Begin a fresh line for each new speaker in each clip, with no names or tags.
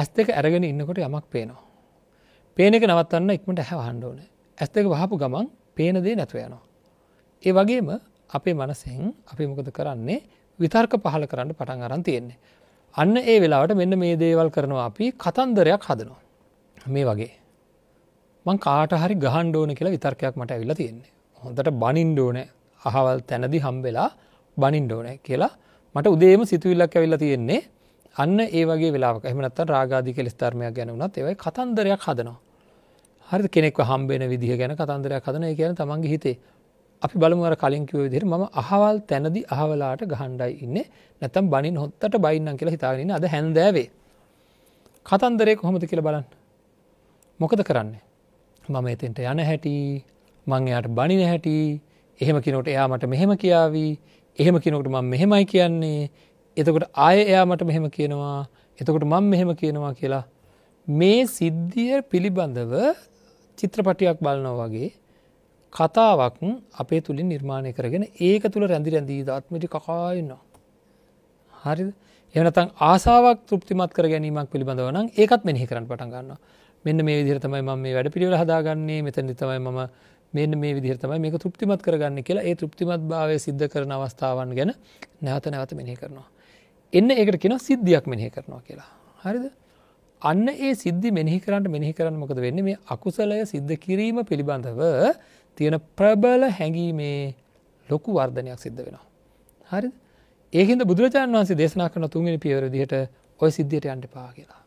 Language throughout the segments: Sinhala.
ඇස් දෙක ඇරගෙන ඉන්නකොට යමක් පේනවා. පේන එක නවත්වන්න ඉක්මට ඇහැ හන්ඩෝන ඇස් දෙක වහපු ගමන් පේන දේ නැතුව යනවා. ඒ වගේම අපේ මනසිෙන් අපි මොකද කරන්නේ විතර්ක පහල කරන්න පටන් අරන් තියෙන්නේ. අන්න ඒ වෙලාවට මෙන්න මේ දේවල් කරනවා අපි කතන්දරයක් හදනවා. මේ වගේ. මං කාටහරි ගහන්ඩෝන කියලා විතර්කයක් මට ඇවිලා තියෙන්නේ. හොඳට බනින්ඩෝන අහවල් තැනදි හම්බෙලා බනින්ඩෝන කියලා මට උදේම සිතුවිල්ලක් ඇවිල්ලා තියෙන්නේ අන්න ඒ වගේ වෙලාක් එමනත් රාගාධික ලෙස්ථර්මයක් ගැන වුණත් ඒවයි කතන්දරයක් හදනවා. හරි කෙනෙක් හම්බෙන විදිහ ගැන කතන්දරයක් හදන කියන තමන්ගේ හිතේ අපි බලමුවර කලින් කිව විදිර ම අහවල් තැනදි අහවලාට ගහන්ඩයි ඉන්න නැතම් බනින් හොත්තට බයින්නම් කියලා හිතාගෙන අද හැන්දෑවේ. කතන්දරය කොහොමද කියල බලන්න. මොකද කරන්නේ. මම එතෙන්ට යන හැටි මං එයාට බනින හැටි එහෙම කිනොට එයා මට මෙහෙම කියාවී එහෙම කිනොට මං මෙහෙමයි කියන්නේ එතකොට ආය එයා මට මෙහෙම කියනවා එතකොට මං මෙහෙම කියනවා කියලා මේ සිද්ධිය පිළිබඳව චිත්‍රපටියක් බලනව වගේ කතාවක් අපේ තුළින් නිර්මාණය කරගෙන ඒක තුළ රැඳි රැඳී ධත්මටි කකායන්නවා. හරි එනතන් ආසාාවක් තෘප්තිමත් කර ගැනීමක් පිළිබඳව නම් ඒකත් මෙහි කරන්න පටන් ගන්න මෙන්න මේ විදිරතමයි ම මේ වැඩ පිළිවෙල හදාගන්නේ මෙතැන් තමයි ම මෙන්න මේ විදිරතමයි මේක තෘප්තිමත් කරගන්න කියලා ඒ තෘප්තිමත් භාවය සිද්ධ කරන අවස්ථාවන් ගැන නැවත නැවත මෙහි කරනවා. එන්න ඒකට කෙන සිද්ධියක් මෙහි කරනවා කියලා හරිද අන්න ඒ සිද්ධි මෙහි කරන්නට මෙහි කරන්න මොකද වෙන්න මේ අකුසලය සිද්ධ කිරීම පිළිබඳව තියෙන ප්‍රබල හැඟීමේ ලොකු වර්ධනයක් සිද්ධ වෙනවා හරි ඒහිද බුදුරජාණන් වන්සේ දේශනා කරන තුන්ගෙන පියවර දිහට ඔය සිද්ධියට යන්ට පා කියලා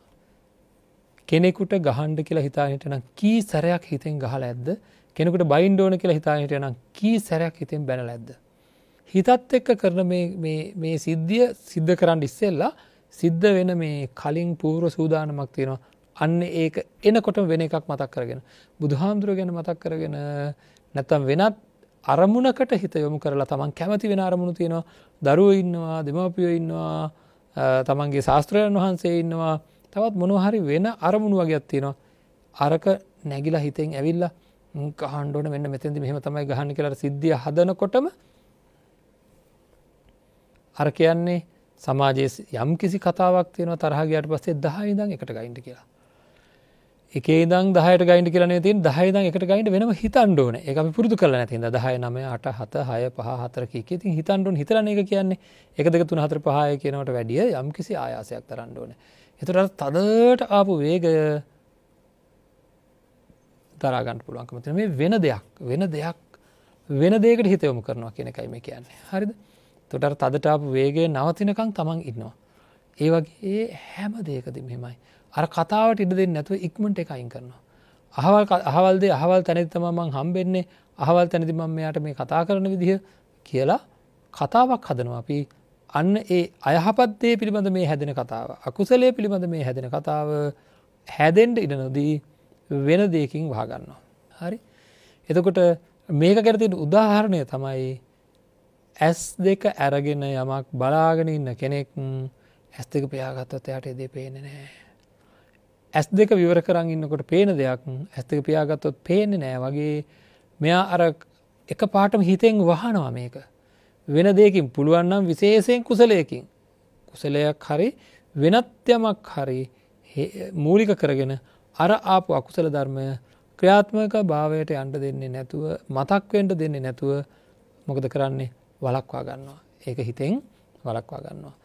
කෙනෙකුට ගහන්ඩ කියලා හිතාහිට නම් කී සැරයක් හිතෙන් ගහල ඇද්ද කෙනෙකුට බයින්ඩෝන කියලා හිතාහිට නම් කී සැරයක් හිතෙන් බැන ඇද්ද හිතත් එක්ක කරන මේ සිද්ධිය සිද්ධ කරන්න ඉස්සෙල්ලා සිද්ධ වෙන මේ කලින් පූර්ව සූදානමක් තියෙනවා අන්න ඒක එනකොටම වෙන එකක් මතක් කරගෙන බුදුහාමුදුරුව ගැන මතක් කරගෙන නැතම් වෙනත් අරමුණකට හිත යොමු කරලා තමන් කැමති වෙන අරමුණු තියෙනවා දරුවෝ ඉන්නවා දෙමාපියෝ ඉන්නවා තමන්ගේ ශාස්ත්‍රයන් වහන්සේ ඉන්නවා තවත් මොනහරි වෙන අරමුණු වගේක් තියෙනවා අරක නැගිලා හිතෙන් ඇවිල්ලා කහන්ඩෝන වෙන්න මෙතැදි මෙහම තමයි ගහන්න කියලා සිද්ධිය හදනකොටම අර කියන්නේ සමාජයේ යම් කිසි කතාවක් තියෙන තරහගේයට පස්සේ දහයිදං එකට ගයින්ට කියලා. එකේ දං දහයට ගයින්ට කියලන තින් දහයිදං එකට ගයින්ට වෙනම හිතන්ඩුවන එක පුරදු කල නැතිද දහය නම අට හත හය පහ හතරක ති හිතන්ඩුන් හිතරන එක කියන්නේ එක දෙක තුන හතර පහය කියනවට වැඩිය යම් කිසි ආයාසයක් තරන්න ඕන. එතුට තදට ආපු වේගය දරාගන්න පුළුවන්කමතින මේ වෙන දෙයක් වෙන දෙයක් වෙන දෙකට හිතයොමු කරනවා කියන එකයි මේ කියන්නේ හරිද. තොටර තදට අප වේගේ නවතිනකං තමන් ඉන්නවා. ඒ වගේ ඒ හැම දෙයකද මෙමයි. අර කතාවට ඉඩ දෙන්න නැතුව ඉක්මට එකයින් කරනවා. අහවල් අහවල්දේ අහවල් තැනෙත්තම මං හම්බෙන්නේ අහවල් තැනති මං මෙයාට මේ කතා කරන විදිහ කියලා කතාවක් හදනවා අපි අන්න ඒ අයහපත්දේ පිළිබඳ මේ හැදෙන කතාව අකුසලේ පිළිබඳ මේ හැදෙන කතාව හැදෙන්ට ඉඩ නොදී වෙන දෙයකින් වහගන්නවා. හරි එතකොට මේක කරතිට උදාහරණය තමයි ඇස් දෙක ඇරගෙන යමක් බලාගෙන ඉන්න කෙනෙක් ඇස් දෙක පියාගත්තත් එයට එදේ පේන නෑ. ඇස් දෙක විවර කරන් ඉන්නකොට පේන දෙයක් ඇස් දෙක පියාගත්තොත් පේන නෑ වගේ මෙයා අර එක පාටම හිතෙන් වහනවා මේක. වෙන දෙකින් පුළුවන්නම් විශේෂයෙන් කුසලයකින්. කුසලයක් හරි වෙනත් යමක් හරි මූලික කරගෙන අර ආපු අකුසල ධර්මය ක්‍රියාත්මක භාවයට අන්ට දෙන්නේ නැතුව මතක්වෙන්ට දෙන්නේ නැතුව මොකද කරන්නේ වලක්වා ගන්නවා. ඒක හිතෙන් වලක්වා ගන්නවා.